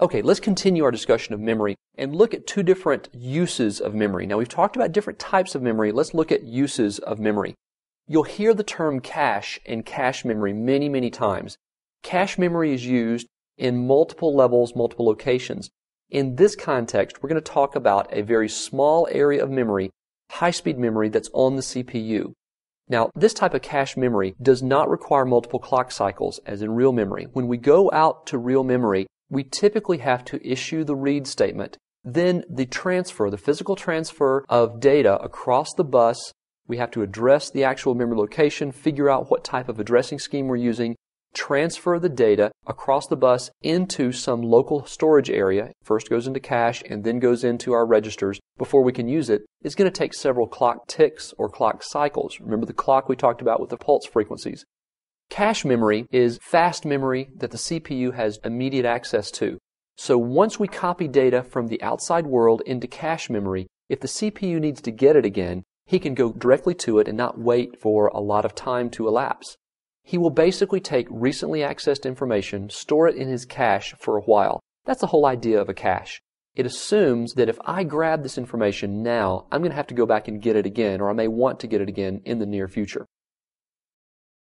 Okay, let's continue our discussion of memory and look at two different uses of memory. Now, we've talked about different types of memory. Let's look at uses of memory. You'll hear the term cache and cache memory many, many times. Cache memory is used in multiple levels, multiple locations. In this context, we're going to talk about a very small area of memory, high speed memory that's on the CPU. Now, this type of cache memory does not require multiple clock cycles as in real memory. When we go out to real memory, we typically have to issue the read statement. Then the transfer, the physical transfer of data across the bus, we have to address the actual memory location, figure out what type of addressing scheme we're using, transfer the data across the bus into some local storage area. First goes into cache and then goes into our registers before we can use it. It's going to take several clock ticks or clock cycles. Remember the clock we talked about with the pulse frequencies. Cache memory is fast memory that the CPU has immediate access to. So once we copy data from the outside world into cache memory, if the CPU needs to get it again, he can go directly to it and not wait for a lot of time to elapse. He will basically take recently accessed information, store it in his cache for a while. That's the whole idea of a cache. It assumes that if I grab this information now, I'm going to have to go back and get it again, or I may want to get it again in the near future.